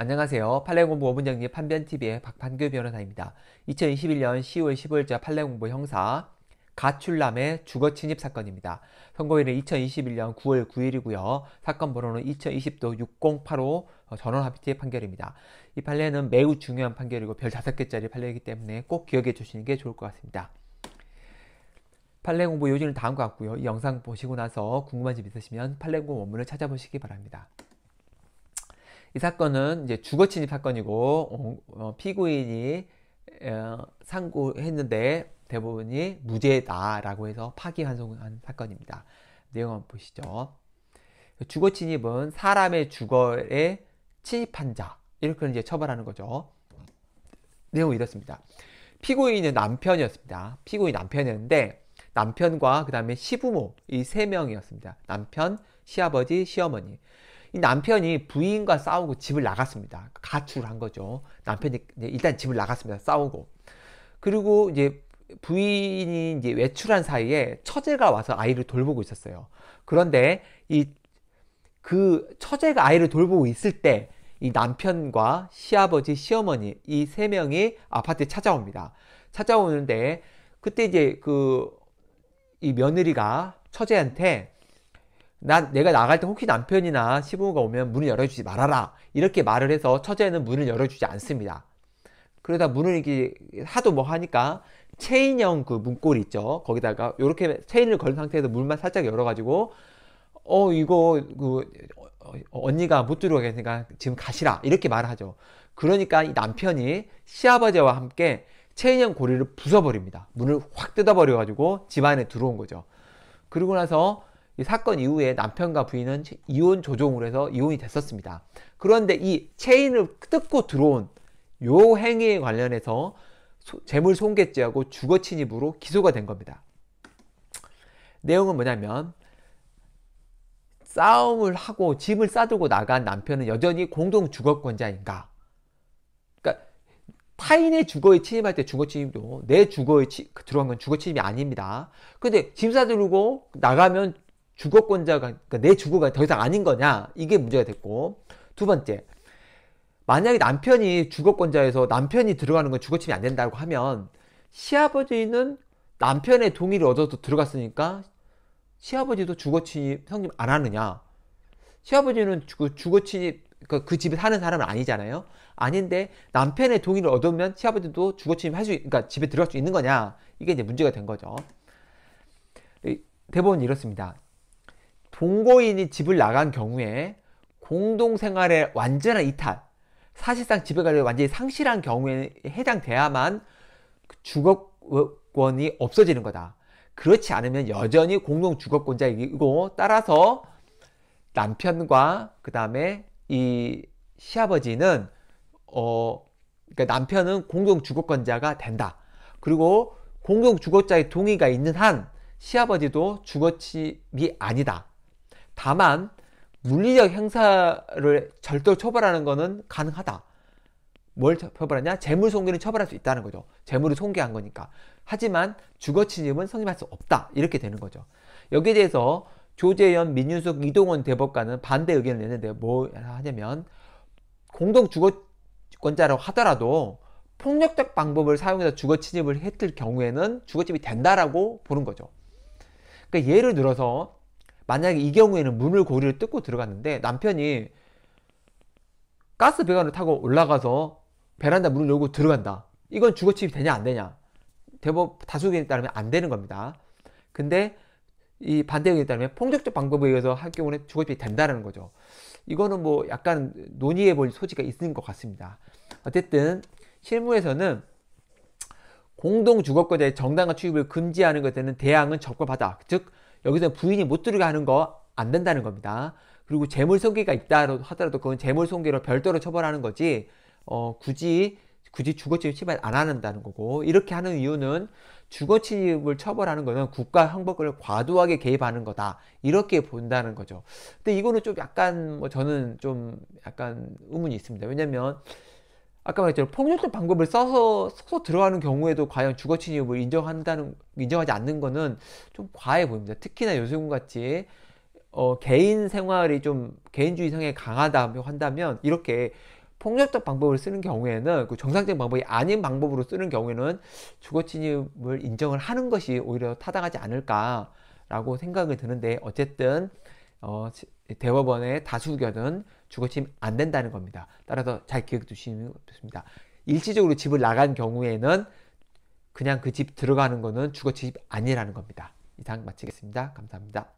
안녕하세요. 판례공부 5분정리 판변TV의 박판규 변호사입니다. 2021년 10월 15일자 판례공부 형사 가출남의 주거 침입 사건입니다. 선고일은 2021년 9월 9일이고요. 사건 번호는 2020도 6085 전원 합의체 판결입니다. 이 판례는 매우 중요한 판결이고 별 5개짜리 판례이기 때문에 꼭 기억해 주시는 게 좋을 것 같습니다. 판례 공부 요지는 다음과 같고요. 이 영상 보시고 나서 궁금한 점 있으시면 판례 공부 원문을 찾아보시기 바랍니다. 이 사건은 이제 주거 침입 사건이고 어, 어, 피고인이 어, 상고했는데 대부분이 무죄다라고 해서 파기환송한 사건입니다. 내용 한번 보시죠. 주거 침입은 사람의 주거에 침입한 자 이렇게 이제 처벌하는 거죠. 내용이 이렇습니다. 피고인은 남편이었습니다. 피고인 남편이었는데 남편과 그 다음에 시부모 이 세 명이었습니다. 남편, 시아버지, 시어머니 이 남편이 부인과 싸우고 집을 나갔습니다. 가출을 한 거죠. 남편이 일단 집을 나갔습니다. 싸우고. 그리고 이제 부인이 이제 외출한 사이에 처제가 와서 아이를 돌보고 있었어요. 그런데 이 그 처제가 아이를 돌보고 있을 때 이 남편과 시아버지, 시어머니 이 세 명이 아파트에 찾아옵니다. 찾아오는데 그때 이제 그 이 며느리가 처제한테 난 내가 나갈 때 혹시 남편이나 시부모가 오면 문을 열어주지 말아라 이렇게 말을 해서 처제는 문을 열어주지 않습니다. 그러다 문을 이게 하도 뭐 하니까 체인형 그 문고리 있죠 거기다가 이렇게 체인을 걸 상태에서 문만 살짝 열어가지고 어 이거 그 어, 언니가 못 들어가겠으니까 지금 가시라 이렇게 말을 하죠. 그러니까 이 남편이 시아버지와 함께 체인형 고리를 부숴버립니다. 문을 확 뜯어버려가지고 집안에 들어온 거죠. 그리고 나서 이 사건 이후에 남편과 부인은 이혼 조정을 해서 이혼이 됐었습니다. 그런데 이 체인을 뜯고 들어온 요 행위에 관련해서 재물 손괴죄하고 주거 침입으로 기소가 된 겁니다. 내용은 뭐냐면 싸움을 하고 짐을 싸들고 나간 남편은 여전히 공동 주거권자인가? 그러니까 타인의 주거에 침입할 때 주거 침입도 내 주거에 치, 들어간 건 주거 침입이 아닙니다. 근데 짐 싸들고 나가면 주거권자가 그러니까 내 주거가 더 이상 아닌 거냐 이게 문제가 됐고 두 번째 만약에 남편이 주거권자에서 남편이 들어가는 건 주거침이 안 된다고 하면 시아버지는 남편의 동의를 얻어서 들어갔으니까 시아버지도 주거침입 성립 안 하느냐 시아버지는 그 주거침입 그, 그러니까 그 집에 사는 사람은 아니잖아요 아닌데 남편의 동의를 얻으면 시아버지도 주거침입 할수 그러니까 집에 들어갈 수 있는 거냐 이게 이제 문제가 된 거죠 대법원 이렇습니다 동거인이 집을 나간 경우에 공동생활의 완전한 이탈, 사실상 집에 관련 완전히 상실한 경우에 해당돼야만 그 주거권이 없어지는 거다. 그렇지 않으면 여전히 공동 주거권자이고 따라서 남편과 그 다음에 이 시아버지는 어 그러니까 남편은 공동 주거권자가 된다. 그리고 공동 주거자의 동의가 있는 한 시아버지도 주거침이 아니다. 다만 물리적 행사를 절도 처벌하는 것은 가능하다. 뭘 처벌하냐? 재물 손괴는 처벌할 수 있다는 거죠. 재물을 손괴한 거니까. 하지만 주거 침입은 성립할 수 없다. 이렇게 되는 거죠. 여기에 대해서 조재현, 민윤숙, 이동원 대법관은 반대 의견을 냈는데 뭐 하냐면 공동 주거권자라고 하더라도 폭력적 방법을 사용해서 주거 침입을 했을 경우에는 주거 침입이 된다라고 보는 거죠. 그러니까 예를 들어서 만약에 이 경우에는 문을 고리를 뜯고 들어갔는데 남편이 가스 배관을 타고 올라가서 베란다 문을 열고 들어간다. 이건 주거침입 되냐 안 되냐? 대법 다수 의견에 따르면 안 되는 겁니다. 근데 이 반대 의견에 따르면 폭력적 방법에 의해서 할 경우는 주거침입이 된다는 거죠. 이거는 뭐 약간 논의해 볼 소지가 있는 것 같습니다. 어쨌든 실무에서는 공동주거권자의 정당한 출입을 금지하는 것에는 대항은 적법하다. 즉 여기서 부인이 못 들어가 는거 안 된다는 겁니다. 그리고 재물 손괴가 있다 하더라도 그건 재물 손괴로 별도로 처벌하는 거지 어, 굳이 굳이 주거침입 처벌 안 한다는 거고 이렇게 하는 이유는 주거침입을 처벌하는 거는 국가 형법을 과도하게 개입하는 거다 이렇게 본다는 거죠. 근데 이거는 좀 약간 뭐 저는 좀 약간 의문이 있습니다. 왜냐하면 아까 말했잖아 폭력적 방법을 써서 서서 들어가는 경우에도 과연 주거 침입을 인정한다는 인정하지 않는 거는 좀 과해 보입니다. 특히나 요승 같이 어, 개인 생활이 좀 개인주의 성향이 강하다고 한다면 이렇게 폭력적 방법을 쓰는 경우에는 그 정상적인 방법이 아닌 방법으로 쓰는 경우에는 주거 침입을 인정을 하는 것이 오히려 타당하지 않을까라고 생각이 드는데 어쨌든 어, 대법원의 다수견은 주거침입 안 된다는 겁니다. 따라서 잘기억 두시면 좋습니다. 일시적으로 집을 나간 경우에는 그냥 그 집 들어가는 거는 주거침입 아니라는 겁니다. 이상 마치겠습니다. 감사합니다.